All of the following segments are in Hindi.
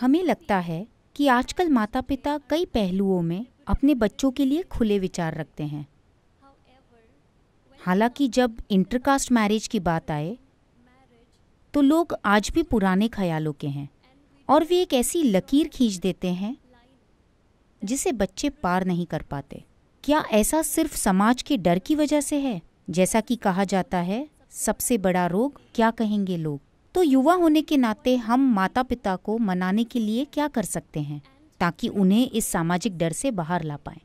हमें लगता है कि आजकल माता पिता कई पहलुओं में अपने बच्चों के लिए खुले विचार रखते हैं हालांकि जब इंटरकास्ट मैरिज की बात आए तो लोग आज भी पुराने ख्यालों के हैं और वे एक ऐसी लकीर खींच देते हैं जिसे बच्चे पार नहीं कर पाते क्या ऐसा सिर्फ समाज के डर की वजह से है जैसा कि कहा जाता है सबसे बड़ा रोग क्या कहेंगे लोग तो युवा होने के नाते हम माता पिता को मनाने के लिए क्या कर सकते हैं ताकि उन्हें इस सामाजिक डर से बाहर ला पाए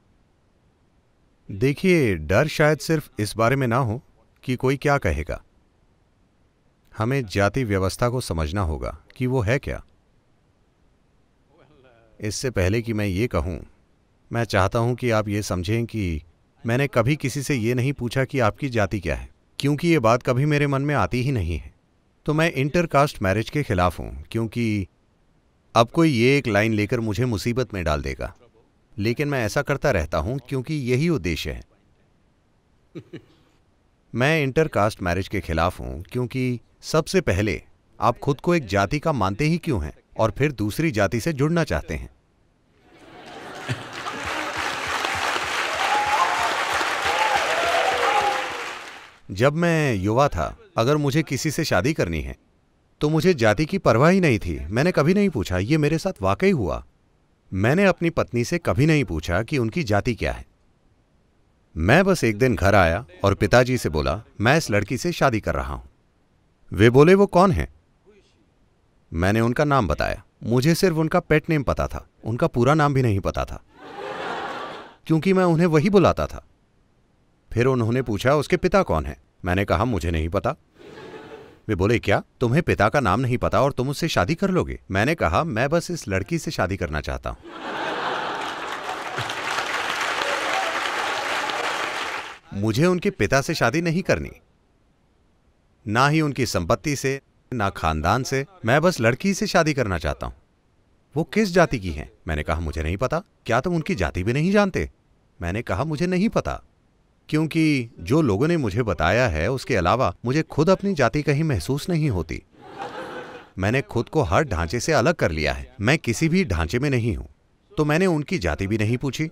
देखिए डर शायद सिर्फ इस बारे में ना हो कि कोई क्या कहेगा हमें जाति व्यवस्था को समझना होगा कि वो है क्या इससे पहले कि मैं ये कहूं मैं चाहता हूं कि आप ये समझें कि मैंने कभी किसी से ये नहीं पूछा कि आपकी जाति क्या है क्योंकि ये बात कभी मेरे मन में आती ही नहीं है तो मैं इंटर कास्ट मैरिज के खिलाफ हूं क्योंकि अब कोई ये एक लाइन लेकर मुझे मुसीबत में डाल देगा लेकिन मैं ऐसा करता रहता हूं क्योंकि यही उद्देश्य है मैं इंटर कास्ट मैरिज के खिलाफ हूं क्योंकि सबसे पहले आप खुद को एक जाति का मानते ही क्यों हैं और फिर दूसरी जाति से जुड़ना चाहते हैं जब मैं युवा था अगर मुझे किसी से शादी करनी है तो मुझे जाति की परवाह ही नहीं थी मैंने कभी नहीं पूछा ये मेरे साथ वाकई हुआ मैंने अपनी पत्नी से कभी नहीं पूछा कि उनकी जाति क्या है मैं बस एक दिन घर आया और पिताजी से बोला मैं इस लड़की से शादी कर रहा हूं वे बोले वो कौन है मैंने उनका नाम बताया मुझे सिर्फ उनका पेट नेम पता था उनका पूरा नाम भी नहीं पता था क्योंकि मैं उन्हें वही बुलाता था फिर उन्होंने पूछा उसके पिता कौन है मैंने कहा मुझे नहीं पता वे बोले क्या तुम्हें पिता का नाम नहीं पता और तुम उससे शादी कर लोगे मैंने कहा मैं बस इस लड़की से शादी करना चाहता हूं मुझे उनके पिता से शादी नहीं करनी ना ही उनकी संपत्ति से ना खानदान से मैं बस लड़की से शादी करना चाहता हूं वो किस जाति की हैं मैंने कहा मुझे नहीं पता क्या तुम उनकी जाति भी नहीं जानते मैंने कहा मुझे नहीं पता क्योंकि जो लोगों ने मुझे बताया है उसके अलावा मुझे खुद अपनी जाति कहीं महसूस नहीं होती मैंने खुद को हर ढांचे से अलग कर लिया है मैं किसी भी ढांचे में नहीं हूं तो मैंने उनकी जाति भी नहीं पूछी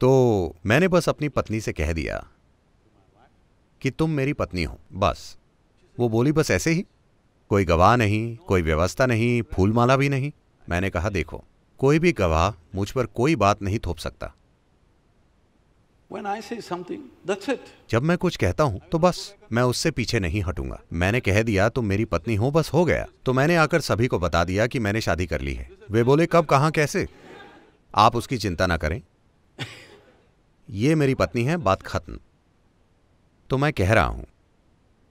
तो मैंने बस अपनी पत्नी से कह दिया कि तुम मेरी पत्नी हो बस वो बोली बस ऐसे ही कोई गवाह नहीं कोई व्यवस्था नहीं फूलमाला भी नहीं मैंने कहा देखो कोई भी गवाह मुझ पर कोई बात नहीं थोप सकता जब मैं कुछ कहता हूँ तो बस मैं उससे पीछे नहीं हटूंगा मैंने कह दिया तुम तो मेरी पत्नी हो बस हो गया तो मैंने आकर सभी को बता दिया कि मैंने शादी कर ली है वे बोले कब कहाँ कैसे आप उसकी चिंता ना करें ये मेरी पत्नी है बात खत्म तो मैं कह रहा हूं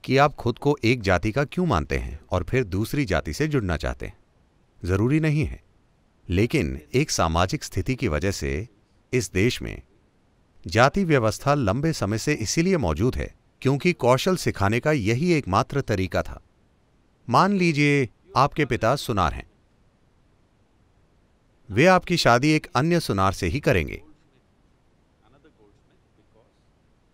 कि आप खुद को एक जाति का क्यों मानते हैं और फिर दूसरी जाति से जुड़ना चाहते हैं जरूरी नहीं है लेकिन एक सामाजिक स्थिति की वजह से इस देश में जाति व्यवस्था लंबे समय से इसीलिए मौजूद है क्योंकि कौशल सिखाने का यही एकमात्र तरीका था मान लीजिए आपके पिता सुनार हैं वे आपकी शादी एक अन्य सुनार से ही करेंगे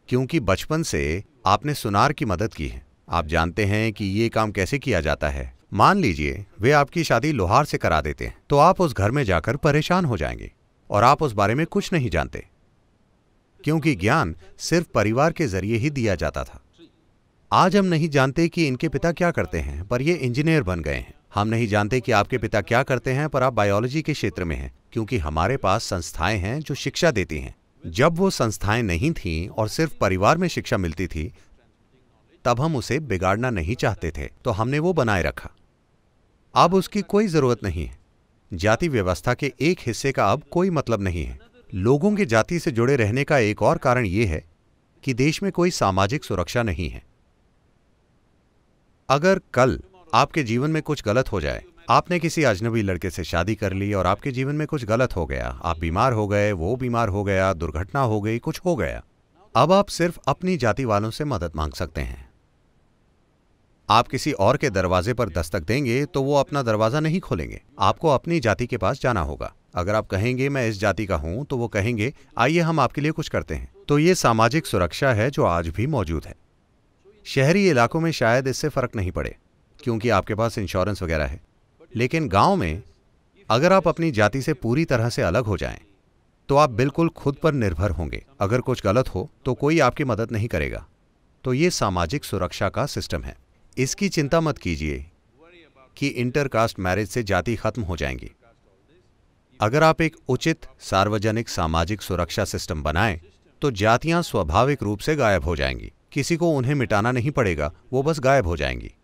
क्योंकि बचपन से आपने सुनार की मदद की है आप जानते हैं कि ये काम कैसे किया जाता है मान लीजिए वे आपकी शादी लोहार से करा देते हैं तो आप उस घर में जाकर परेशान हो जाएंगे और आप उस बारे में कुछ नहीं जानते क्योंकि ज्ञान सिर्फ परिवार के जरिए ही दिया जाता था आज हम नहीं जानते कि इनके पिता क्या करते हैं पर ये इंजीनियर बन गए हैं हम नहीं जानते कि आपके पिता क्या करते हैं पर आप बायोलॉजी के क्षेत्र में हैं क्योंकि हमारे पास संस्थाएं हैं जो शिक्षा देती हैं जब वो संस्थाएं नहीं थीं और सिर्फ परिवार में शिक्षा मिलती थी तब हम उसे बिगाड़ना नहीं चाहते थे तो हमने वो बनाए रखा अब उसकी कोई जरूरत नहीं है जाति व्यवस्था के एक हिस्से का अब कोई मतलब नहीं है लोगों के जाति से जुड़े रहने का एक और कारण यह है कि देश में कोई सामाजिक सुरक्षा नहीं है अगर कल आपके जीवन में कुछ गलत हो जाए आपने किसी अजनबी लड़के से शादी कर ली और आपके जीवन में कुछ गलत हो गया आप बीमार हो गए वो बीमार हो गया दुर्घटना हो गई कुछ हो गया अब आप सिर्फ अपनी जाति वालों से मदद मांग सकते हैं आप किसी और के दरवाजे पर दस्तक देंगे तो वो अपना दरवाजा नहीं खोलेंगे आपको अपनी जाति के पास जाना होगा अगर आप कहेंगे मैं इस जाति का हूं तो वो कहेंगे आइए हम आपके लिए कुछ करते हैं तो ये सामाजिक सुरक्षा है जो आज भी मौजूद है शहरी इलाकों में शायद इससे फ़र्क नहीं पड़े क्योंकि आपके पास इंश्योरेंस वगैरह है लेकिन गांव में अगर आप अपनी जाति से पूरी तरह से अलग हो जाएं, तो आप बिल्कुल खुद पर निर्भर होंगे अगर कुछ गलत हो तो कोई आपकी मदद नहीं करेगा तो ये सामाजिक सुरक्षा का सिस्टम है इसकी चिंता मत कीजिए कि इंटरकास्ट मैरिज से जाति खत्म हो जाएंगी अगर आप एक उचित सार्वजनिक सामाजिक सुरक्षा सिस्टम बनाएं तो जातियां स्वाभाविक रूप से गायब हो जाएंगी किसी को उन्हें मिटाना नहीं पड़ेगा वो बस गायब हो जाएंगी